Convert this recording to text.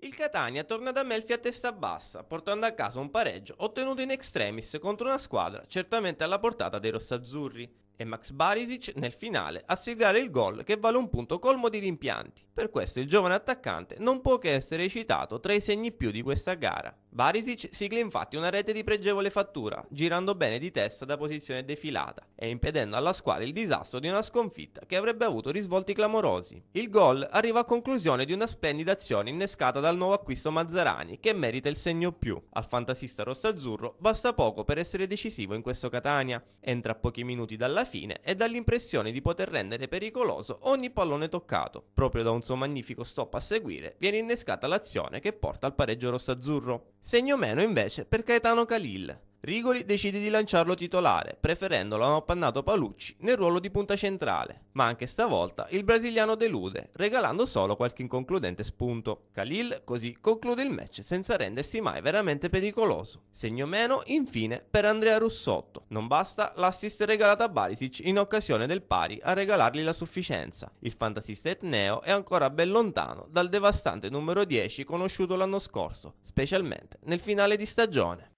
Il Catania torna da Melfi a testa bassa, portando a casa un pareggio ottenuto in extremis contro una squadra certamente alla portata dei rossazzurri e Max Barisic nel finale a siglare il gol che vale un punto colmo di rimpianti. Per questo il giovane attaccante non può che essere citato tra i segni più di questa gara. Barisic sigla infatti una rete di pregevole fattura, girando bene di testa da posizione defilata e impedendo alla squadra il disastro di una sconfitta che avrebbe avuto risvolti clamorosi. Il gol arriva a conclusione di una splendida azione innescata dal nuovo acquisto Mazzarani che merita il segno più. Al fantasista rossazzurro basta poco per essere decisivo in questo Catania. Entra a pochi minuti dalla alla fine e dà l'impressione di poter rendere pericoloso ogni pallone toccato. Proprio da un suo magnifico stop a seguire viene innescata l'azione che porta al pareggio rossazzurro. Segno meno invece per Caetano Khalil, Rigoli decide di lanciarlo titolare, preferendo appannato Palucci nel ruolo di punta centrale, ma anche stavolta il brasiliano delude, regalando solo qualche inconcludente spunto. Khalil così conclude il match senza rendersi mai veramente pericoloso. Segno meno infine per Andrea Russotto. Non basta l'assist regalata a Barisic in occasione del pari a regalargli la sufficienza. Il fantasista etneo è ancora ben lontano dal devastante numero 10 conosciuto l'anno scorso, specialmente nel finale di stagione.